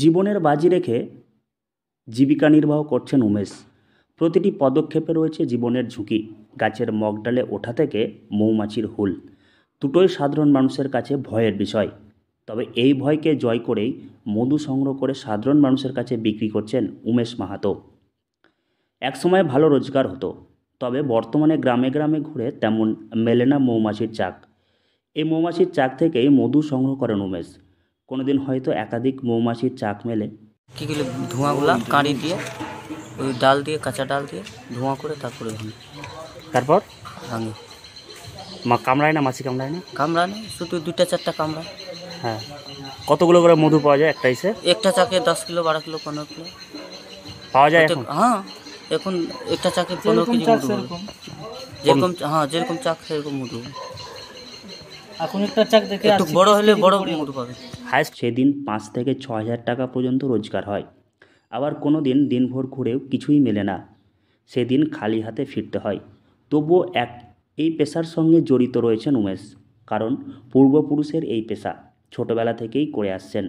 জীবনের বাজি রেখে জীবিকা নির্বাহ করছেন উমেশ প্রতিটি পদক্ষেপে রয়েছে জীবনের ঝুঁকি গাছের মগডালে ওঠা থেকে মৌমাছির হুল দুটোই সাধারণ মানুষের কাছে ভয়ের বিষয় তবে এই ভয়কে জয় করেই মধু সংগ্রহ করে সাধারণ মানুষের কাছে বিক্রি করছেন উমেশ মাহাতো একসময় ভালো রোজগার হতো তবে বর্তমানে গ্রামে গ্রামে ঘুরে তেমন মেলে না মৌমাছির চাক এই মৌমাছির চাক থেকেই মধু সংগ্রহ করেন উমেশ কোনো দিন হয়তো একাধিক মৌমাছির চাক মেলে কী গেলে ধোঁয়াগুলো কাঁড়ি দিয়ে ওই ডাল দিয়ে কাঁচা ডাল দিয়ে ধোঁয়া করে তারপরে ভাঙে তারপর ভাঙে মা কামড়ায় না মাছি কামড়ায় না কামড়ায় না শুধু দুটা চারটা কামড়ায় হ্যাঁ কতগুলো করে মধু পাওয়া যায় একটা হিসেবে একটা চাকে দশ কিলো বারো কিলো পনেরো কিলো পাওয়া যায় হ্যাঁ এখন একটা চাকে পনেরো কিলো যেরকম হ্যাঁ যেরকম চাক সেরকম মধু এখন একটা চাক দেখে একটু বড় হলে বড় পাবে হায়েস্ট সেদিন পাঁচ থেকে ছ হাজার টাকা পর্যন্ত রোজগার হয় আবার কোনো দিন দিনভর ঘুরেও কিছুই মেলে না সেদিন খালি হাতে ফিরতে হয় তবুও এক এই পেশার সঙ্গে জড়িত রয়েছেন উমেশ কারণ পূর্বপুরুষের এই পেশা ছোটবেলা থেকেই করে আসছেন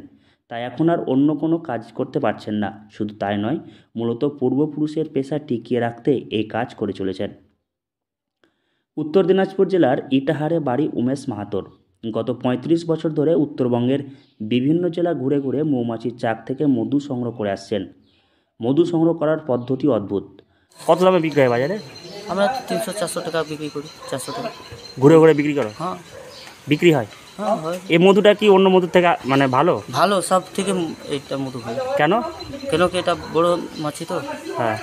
তাই এখন আর অন্য কোনো কাজ করতে পারছেন না শুধু তাই নয় মূলত পূর্বপুরুষের পেশা টিকিয়ে রাখতে এই কাজ করে চলেছেন উত্তর দিনাজপুর জেলার ইটাহারে বাড়ি উমেশ মাহাতোর গত ৩৫ বছর ধরে উত্তরবঙ্গের বিভিন্ন জেলা ঘুরে ঘুরে মৌমাছির চাক থেকে মধু সংগ্রহ করে আসছেন মধু সংগ্রহ করার পদ্ধতি অদ্ভুত কত দামে বিক্রি হয় বাজারে আমরা তিনশো চারশো টাকা বিক্রি করি চারশো টাকা ঘুরে ঘুরে বিক্রি করো হ্যাঁ বিক্রি হয় হ্যাঁ, এই মধুটা কি অন্য মধুর থেকে মানে ভালো ভালো সব থেকে এটা মধু ভালো কেন কেন কি এটা বড় মাছি তো হ্যাঁ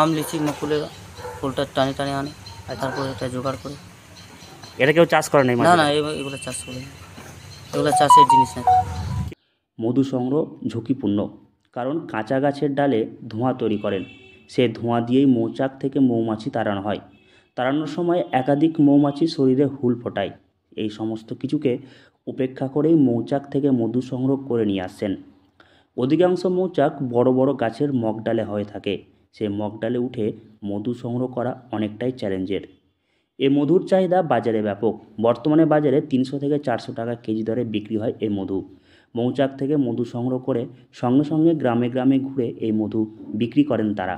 আম লিচি মকুলের ফুলটা টানে টানে আনে আর তারপর এটা জোগাড় করে এটা কেউ চাষ করে না না এগুলো চাষ করে এগুলো চাষের জিনিস মধু সংগ্রহ ঝুঁকিপূর্ণ কারণ কাঁচা গাছের ডালে ধোঁয়া তৈরি করেন সে ধোঁয়া দিয়েই মৌচাক থেকে মৌমাছি তাড়ানো হয় তাড়ানোর সময় একাধিক মৌমাছি শরীরে হুল ফোটায় এই সমস্ত কিছুকে উপেক্ষা করেই মৌচাক থেকে মধু সংগ্রহ করে নিয়ে আসছেন অধিকাংশ মৌচাক বড় বড় গাছের মগডালে হয়ে থাকে সে মগডালে উঠে মধু সংগ্রহ করা অনেকটাই চ্যালেঞ্জের এ মধুর চাহিদা বাজারে ব্যাপক বর্তমানে বাজারে তিনশো থেকে চারশো টাকা কেজি দরে বিক্রি হয় এই মধু মৌচাক থেকে মধু সংগ্রহ করে সঙ্গে সঙ্গে গ্রামে গ্রামে ঘুরে এই মধু বিক্রি করেন তারা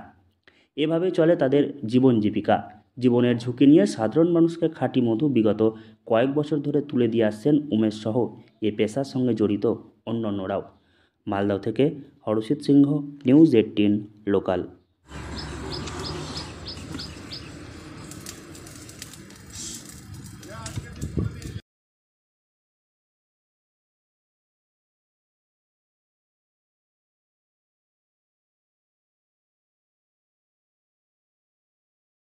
এভাবে চলে তাদের জীবন জীবিকা জীবনের ঝুঁকি নিয়ে সাধারণ মানুষকে খাঁটি মধু বিগত কয়েক বছর ধরে তুলে দিয়ে আসছেন উমেশ সহ এ পেশার সঙ্গে জড়িত অন্যান্যরাও মালদাও থেকে Harshit Singh news eighteen local